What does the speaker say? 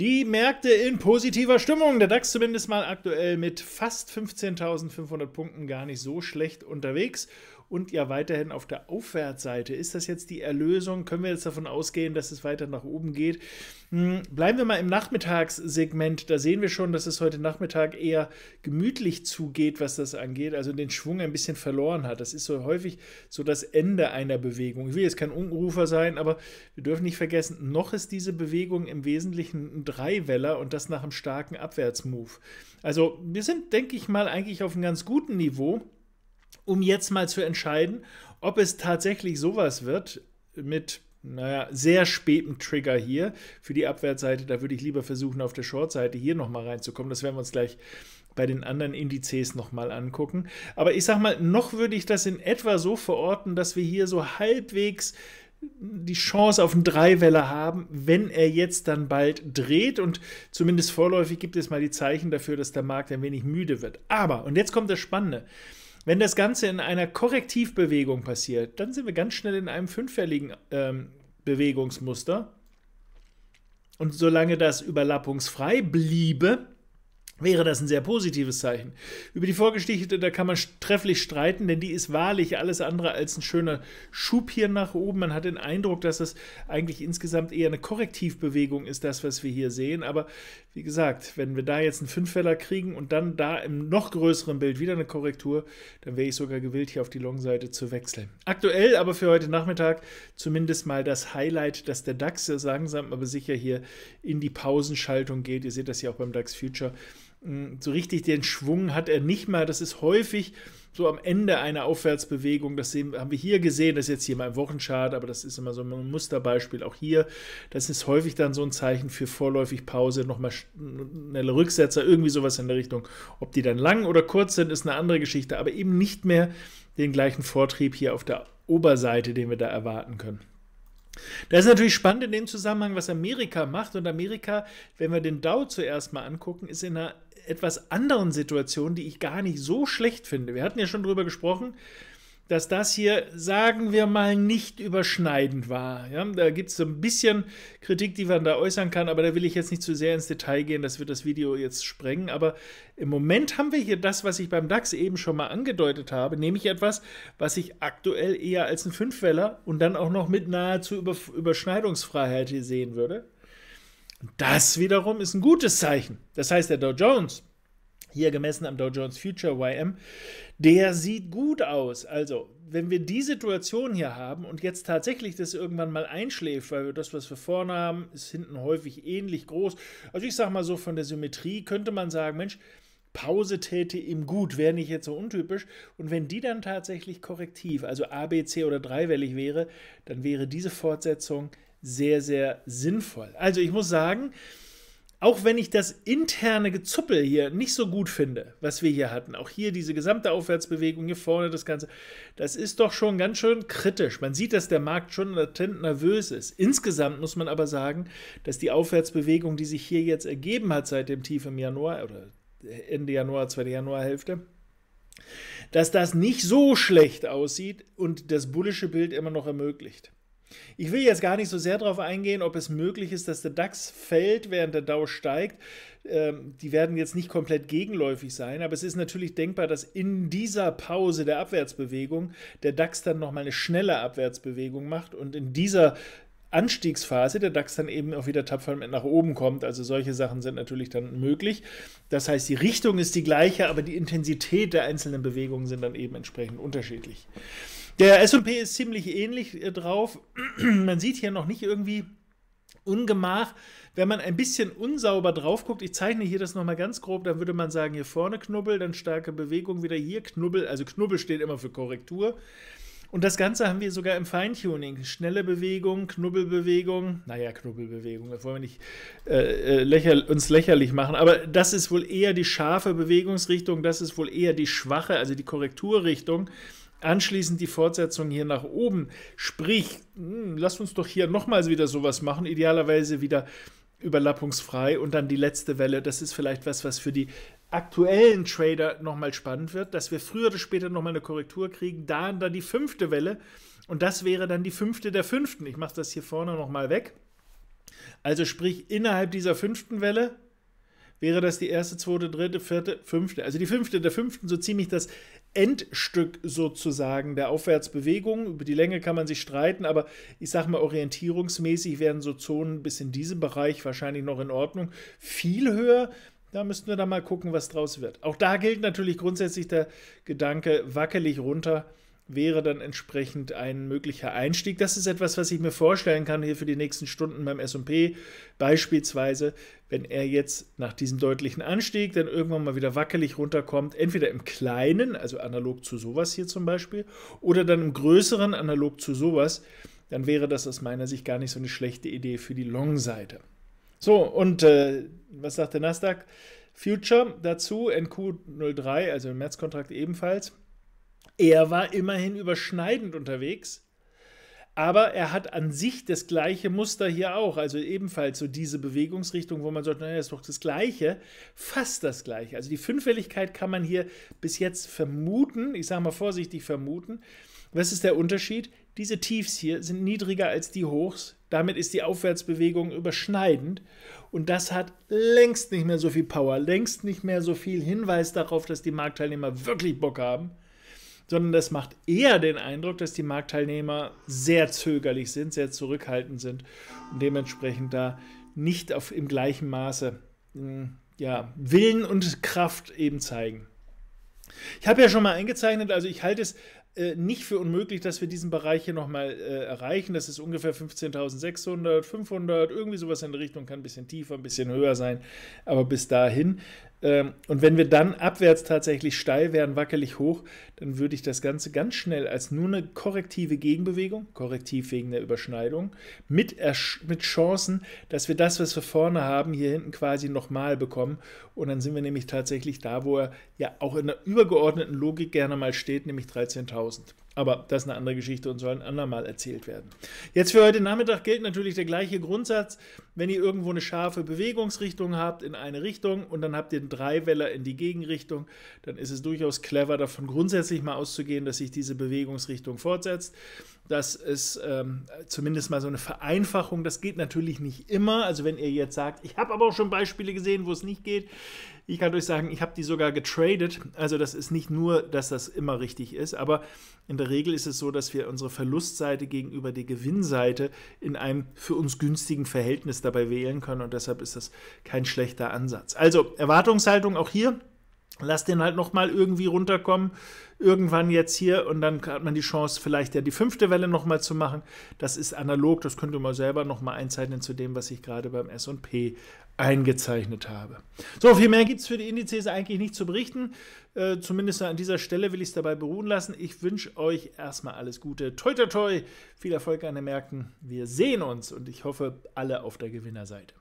Die Märkte in positiver Stimmung. Der DAX zumindest mal aktuell mit fast 15.500 Punkten gar nicht so schlecht unterwegs und ja weiterhin auf der Aufwärtsseite. Ist das jetzt die Erlösung? Können wir jetzt davon ausgehen, dass es weiter nach oben geht? Hm, bleiben wir mal im Nachmittagssegment. Da sehen wir schon, dass es heute Nachmittag eher gemütlich zugeht, was das angeht, also den Schwung ein bisschen verloren hat. Das ist so häufig so das Ende einer Bewegung. Ich will jetzt kein Unrufer sein, aber wir dürfen nicht vergessen, noch ist diese Bewegung im Wesentlichen ein Dreiweller und das nach einem starken Abwärtsmove. Also wir sind, denke ich mal, eigentlich auf einem ganz guten Niveau um jetzt mal zu entscheiden, ob es tatsächlich sowas wird mit naja, sehr späten Trigger hier für die Abwärtsseite. Da würde ich lieber versuchen, auf der Shortseite hier nochmal reinzukommen. Das werden wir uns gleich bei den anderen Indizes nochmal angucken. Aber ich sag mal, noch würde ich das in etwa so verorten, dass wir hier so halbwegs die Chance auf einen Dreiweller haben, wenn er jetzt dann bald dreht und zumindest vorläufig gibt es mal die Zeichen dafür, dass der Markt ein wenig müde wird. Aber, und jetzt kommt das Spannende, wenn das Ganze in einer Korrektivbewegung passiert, dann sind wir ganz schnell in einem fünffälligen ähm, Bewegungsmuster. Und solange das überlappungsfrei bliebe, wäre das ein sehr positives Zeichen. Über die Vorgeschichte, da kann man trefflich streiten, denn die ist wahrlich alles andere als ein schöner Schub hier nach oben. Man hat den Eindruck, dass es eigentlich insgesamt eher eine Korrektivbewegung ist, das, was wir hier sehen. Aber wie gesagt, wenn wir da jetzt einen Fünffeller kriegen und dann da im noch größeren Bild wieder eine Korrektur, dann wäre ich sogar gewillt, hier auf die Long-Seite zu wechseln. Aktuell aber für heute Nachmittag zumindest mal das Highlight, dass der DAX langsam aber sicher hier in die Pausenschaltung geht. Ihr seht das ja auch beim DAX Future hm, so richtig den Schwung hat er nicht mal. Das ist häufig so am Ende einer Aufwärtsbewegung. Das sehen, haben wir hier gesehen. Das ist jetzt hier mal im Wochenchart, aber das ist immer so ein Musterbeispiel. Auch hier, das ist häufig dann so ein Zeichen für vorläufig Pause, nochmal schnelle Rücksetzer, irgendwie sowas in der Richtung. Ob die dann lang oder kurz sind, ist eine andere Geschichte, aber eben nicht mehr den gleichen Vortrieb hier auf der Oberseite, den wir da erwarten können. Das ist natürlich spannend in dem Zusammenhang, was Amerika macht. Und Amerika, wenn wir den Dow zuerst mal angucken, ist in einer etwas anderen Situation, die ich gar nicht so schlecht finde. Wir hatten ja schon drüber gesprochen, dass das hier, sagen wir mal, nicht überschneidend war. Ja, da gibt es so ein bisschen Kritik, die man da äußern kann, aber da will ich jetzt nicht zu sehr ins Detail gehen, das wird das Video jetzt sprengen. Aber im Moment haben wir hier das, was ich beim DAX eben schon mal angedeutet habe, nämlich etwas, was ich aktuell eher als ein Fünfweller und dann auch noch mit nahezu Über Überschneidungsfreiheit hier sehen würde. Das wiederum ist ein gutes Zeichen. Das heißt, der Dow Jones hier gemessen am Dow Jones Future YM, der sieht gut aus. Also, wenn wir die Situation hier haben und jetzt tatsächlich das irgendwann mal einschläft, weil das, was wir vorne haben, ist hinten häufig ähnlich groß. Also, ich sage mal so, von der Symmetrie könnte man sagen, Mensch, Pause täte ihm gut, wäre nicht jetzt so untypisch. Und wenn die dann tatsächlich korrektiv, also A, B, C oder dreiwellig wäre, dann wäre diese Fortsetzung sehr, sehr sinnvoll. Also ich muss sagen, auch wenn ich das interne Gezuppel hier nicht so gut finde, was wir hier hatten, auch hier diese gesamte Aufwärtsbewegung hier vorne, das Ganze, das ist doch schon ganz schön kritisch. Man sieht, dass der Markt schon latent nervös ist. Insgesamt muss man aber sagen, dass die Aufwärtsbewegung, die sich hier jetzt ergeben hat seit dem Tief im Januar oder Ende Januar, zweite Januarhälfte, dass das nicht so schlecht aussieht und das bullische Bild immer noch ermöglicht. Ich will jetzt gar nicht so sehr darauf eingehen, ob es möglich ist, dass der DAX fällt, während der Dow steigt. Ähm, die werden jetzt nicht komplett gegenläufig sein, aber es ist natürlich denkbar, dass in dieser Pause der Abwärtsbewegung der DAX dann nochmal eine schnelle Abwärtsbewegung macht und in dieser Anstiegsphase der DAX dann eben auch wieder tapfer nach oben kommt. Also solche Sachen sind natürlich dann möglich. Das heißt, die Richtung ist die gleiche, aber die Intensität der einzelnen Bewegungen sind dann eben entsprechend unterschiedlich. Der SP ist ziemlich ähnlich äh, drauf. Man sieht hier noch nicht irgendwie Ungemach. Wenn man ein bisschen unsauber drauf guckt, ich zeichne hier das nochmal ganz grob, dann würde man sagen, hier vorne Knubbel, dann starke Bewegung, wieder hier Knubbel. Also Knubbel steht immer für Korrektur. Und das Ganze haben wir sogar im Feintuning. Schnelle Bewegung, Knubbelbewegung. Naja, Knubbelbewegung, da wollen wir nicht äh, äh, lächer, uns lächerlich machen. Aber das ist wohl eher die scharfe Bewegungsrichtung, das ist wohl eher die schwache, also die Korrekturrichtung anschließend die Fortsetzung hier nach oben. Sprich, mh, hm, lasst uns doch hier nochmals wieder sowas machen, idealerweise wieder überlappungsfrei und dann die letzte Welle. Das ist vielleicht was, was für die aktuellen Trader nochmal spannend wird, dass wir früher oder später nochmal eine Korrektur kriegen, da und dann die fünfte Welle. Und das wäre dann die fünfte der fünften. Ich mache das hier vorne nochmal weg. Also sprich, innerhalb dieser fünften Welle wäre das die erste, zweite, dritte, vierte, fünfte. Also die fünfte der fünften, so ziemlich das Endstück sozusagen der Aufwärtsbewegung. Über die Länge kann man sich streiten, aber ich sage mal, orientierungsmäßig wären so Zonen bis in diesem Bereich wahrscheinlich noch in Ordnung. Viel höher, da müssten wir dann mal gucken, was draus wird. Auch da gilt natürlich grundsätzlich der Gedanke, wackelig runter wäre dann entsprechend ein möglicher Einstieg. Das ist etwas, was ich mir vorstellen kann hier für die nächsten Stunden beim SP. Beispielsweise, wenn er jetzt nach diesem deutlichen Anstieg dann irgendwann mal wieder wackelig runterkommt, entweder im kleinen, also analog zu sowas hier zum Beispiel, oder dann im größeren, analog zu sowas, dann wäre das aus meiner Sicht gar nicht so eine schlechte Idee für die Long-Seite. So, und äh, was sagt der Nasdaq? Future dazu, NQ03, also im Märzkontrakt ebenfalls. Er war immerhin überschneidend unterwegs, aber er hat an sich das gleiche Muster hier auch, also ebenfalls so diese Bewegungsrichtung, wo man sagt, naja, ist doch das gleiche, fast das gleiche. Also die Fünffälligkeit kann man hier bis jetzt vermuten, ich sage mal vorsichtig vermuten. Was ist der Unterschied? Diese Tiefs hier sind niedriger als die Hochs, damit ist die Aufwärtsbewegung überschneidend und das hat längst nicht mehr so viel Power, längst nicht mehr so viel Hinweis darauf, dass die Marktteilnehmer wirklich Bock haben sondern das macht eher den Eindruck, dass die Marktteilnehmer sehr zögerlich sind, sehr zurückhaltend sind und dementsprechend da nicht auf, im gleichen Maße hm, ja, Willen und Kraft eben zeigen. Ich habe ja schon mal eingezeichnet, also ich halte es äh, nicht für unmöglich, dass wir diesen Bereich hier nochmal äh, erreichen. Das ist ungefähr 15.600, 500, irgendwie sowas in der Richtung, kann ein bisschen tiefer, ein bisschen höher sein. Aber bis dahin ähm, und wenn wir dann abwärts tatsächlich steil werden, wackelig hoch, dann würde ich das Ganze ganz schnell als nur eine korrektive Gegenbewegung, korrektiv wegen der Überschneidung, mit, mit Chancen, dass wir das, was wir vorne haben, hier hinten quasi nochmal bekommen. Und dann sind wir nämlich tatsächlich da, wo er ja auch in der übergeordneten Logik gerne mal steht, nämlich 13.000. Aber das ist eine andere Geschichte und soll ein andermal erzählt werden. Jetzt für heute Nachmittag gilt natürlich der gleiche Grundsatz. Wenn ihr irgendwo eine scharfe Bewegungsrichtung habt in eine Richtung und dann habt ihr einen Dreiweller in die Gegenrichtung, dann ist es durchaus clever, davon grundsätzlich mal auszugehen, dass sich diese Bewegungsrichtung fortsetzt dass es ähm, zumindest mal so eine Vereinfachung, das geht natürlich nicht immer. Also wenn ihr jetzt sagt, ich habe aber auch schon Beispiele gesehen, wo es nicht geht. Ich kann euch sagen, ich habe die sogar getradet. Also das ist nicht nur, dass das immer richtig ist, aber in der Regel ist es so, dass wir unsere Verlustseite gegenüber der Gewinnseite in einem für uns günstigen Verhältnis dabei wählen können und deshalb ist das kein schlechter Ansatz. Also Erwartungshaltung auch hier lass den halt nochmal irgendwie runterkommen. Irgendwann jetzt hier und dann hat man die Chance, vielleicht ja die fünfte Welle nochmal zu machen. Das ist analog, das könnt ihr mal selber nochmal einzeichnen zu dem, was ich gerade beim SP eingezeichnet habe. So, viel mehr gibt es für die Indizes eigentlich nicht zu berichten. Äh, zumindest an dieser Stelle will ich es dabei beruhen lassen. Ich wünsche euch erstmal alles Gute. Toi, toi, toi. Viel Erfolg an den Märkten. Wir sehen uns und ich hoffe, alle auf der Gewinnerseite.